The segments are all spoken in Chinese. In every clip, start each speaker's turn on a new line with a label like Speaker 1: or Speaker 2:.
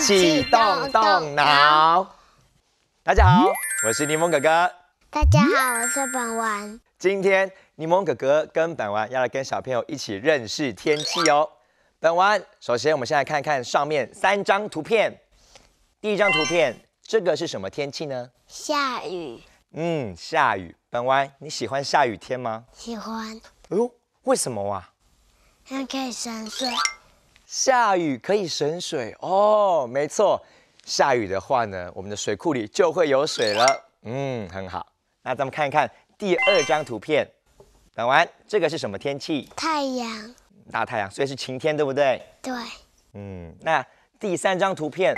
Speaker 1: 启动动脑！大家好，我是柠檬哥哥。大家好，我是本丸。今天柠檬哥哥跟本丸要来跟小朋友一起认识天气哦。本丸，首先我们先来看看上面三张图片。第一张图片，这个是什么天气呢？下雨。嗯，下雨。本丸，你喜欢下雨天吗？喜欢。哎呦，为什么啊？因为可以沉睡。下雨可以省水哦，没错，下雨的话呢，我们的水库里就会有水了。嗯，很好。那咱们看一看第二张图片，本丸，这个是什么天气？太阳，大太阳，所以是晴天，对不对？对。嗯，那第三张图片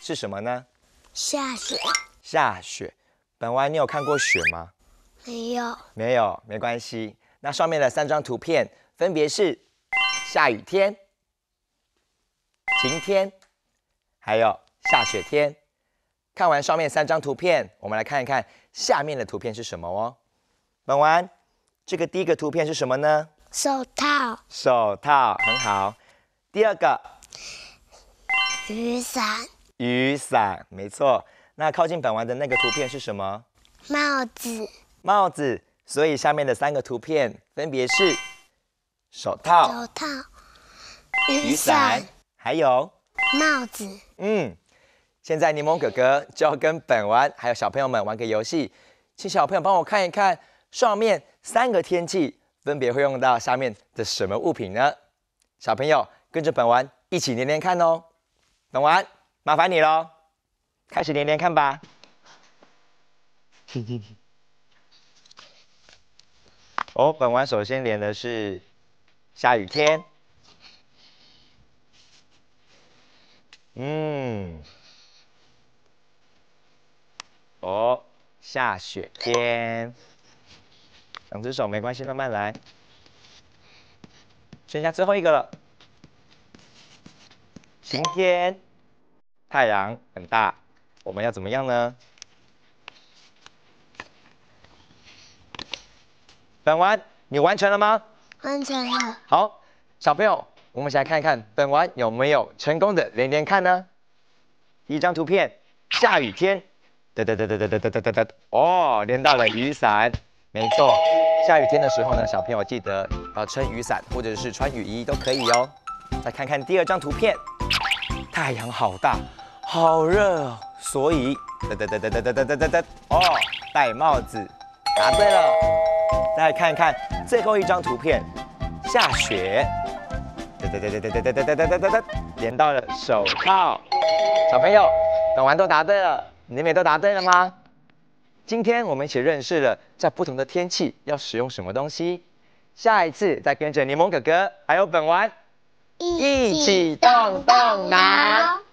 Speaker 1: 是什么呢？下雪。下雪，本丸，你有看过雪吗？没有。没有，没关系。那上面的三张图片分别是下雨天。晴天，还有下雪天。看完上面三张图片，我们来看一看下面的图片是什么哦。本丸，这个第一个图片是什么呢？手套。手套，很好。第二个，雨伞。雨伞，没错。那靠近本丸的那个图片是什么？帽子。帽子。所以下面的三个图片分别是手套、手套、雨伞。还有帽子。嗯，现在柠檬哥哥就要跟本丸还有小朋友们玩个游戏，请小朋友帮我看一看，上面三个天气分别会用到下面的什么物品呢？小朋友跟着本丸一起连连看哦。本丸麻烦你喽，开始连连看吧。哦，本丸首先连的是下雨天。嗯，哦，下雪天，两只手没关系，慢慢来，剩下最后一个了。晴天，太阳很大，我们要怎么样呢？本丸，你完成了吗？完成了。好，小朋友。我们来看一看本丸有没有成功的连连看呢？第一张图片，下雨天，哒哒哒哒哒哒哒哒哒，哦，连到了雨伞，没错。下雨天的时候呢，小朋友记得要撑雨伞或者是穿雨衣都可以哦。再看看第二张图片，太阳好大，好热哦，所以哒哒哒哒哒哒哒哒哒，哦，戴帽子，答对了。再看看最后一张图片，下雪。得得得得得得得得得得得，连到了手套。小朋友，本丸都答对了，你们都答对了吗？今天我们一起认识了，在不同的天气要使用什么东西。下一次再跟着柠檬哥哥还有本丸一起动动脑。